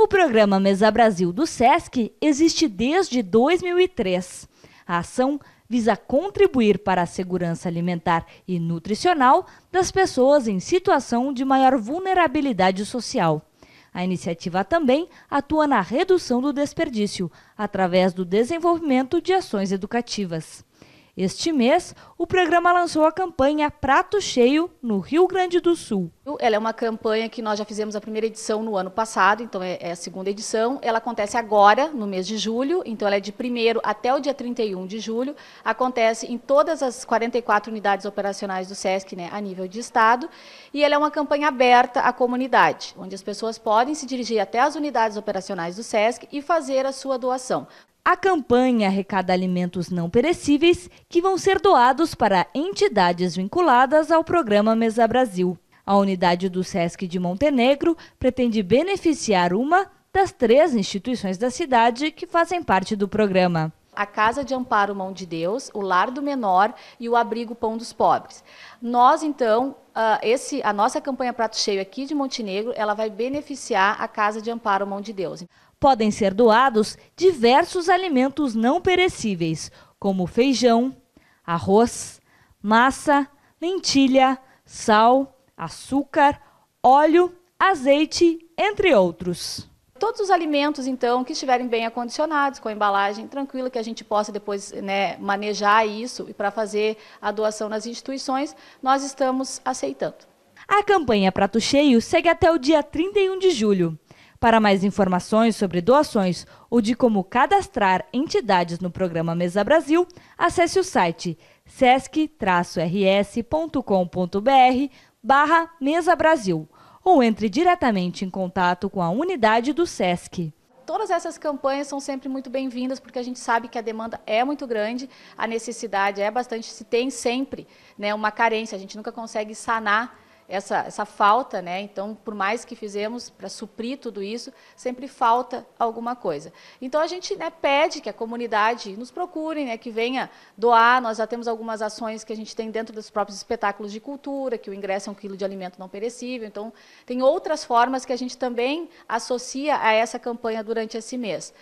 O programa Mesa Brasil do SESC existe desde 2003. A ação visa contribuir para a segurança alimentar e nutricional das pessoas em situação de maior vulnerabilidade social. A iniciativa também atua na redução do desperdício, através do desenvolvimento de ações educativas. Este mês, o programa lançou a campanha Prato Cheio no Rio Grande do Sul. Ela é uma campanha que nós já fizemos a primeira edição no ano passado, então é, é a segunda edição. Ela acontece agora, no mês de julho, então ela é de 1 até o dia 31 de julho. Acontece em todas as 44 unidades operacionais do SESC, né, a nível de estado. E ela é uma campanha aberta à comunidade, onde as pessoas podem se dirigir até as unidades operacionais do SESC e fazer a sua doação. A campanha arrecada alimentos não perecíveis que vão ser doados para entidades vinculadas ao programa Mesa Brasil. A unidade do SESC de Montenegro pretende beneficiar uma das três instituições da cidade que fazem parte do programa a Casa de Amparo Mão de Deus, o Lar do Menor e o Abrigo Pão dos Pobres. Nós, então, ah, esse, a nossa campanha Prato Cheio aqui de Montenegro, ela vai beneficiar a Casa de Amparo Mão de Deus podem ser doados diversos alimentos não perecíveis, como feijão, arroz, massa, lentilha, sal, açúcar, óleo, azeite, entre outros. Todos os alimentos, então, que estiverem bem acondicionados, com a embalagem tranquila, que a gente possa depois né, manejar isso e para fazer a doação nas instituições, nós estamos aceitando. A campanha Prato Cheio segue até o dia 31 de julho. Para mais informações sobre doações ou de como cadastrar entidades no programa Mesa Brasil, acesse o site sesc-rs.com.br barra Mesa Brasil ou entre diretamente em contato com a unidade do SESC todas essas campanhas são sempre muito bem-vindas, porque a gente sabe que a demanda é muito grande, a necessidade é bastante, se tem sempre né, uma carência, a gente nunca consegue sanar essa, essa falta, né? Então, por mais que fizemos para suprir tudo isso, sempre falta alguma coisa. Então, a gente né, pede que a comunidade nos procure, né, que venha doar. Nós já temos algumas ações que a gente tem dentro dos próprios espetáculos de cultura, que o ingresso é um quilo de alimento não perecível. Então, tem outras formas que a gente também associa a essa campanha durante esse mês.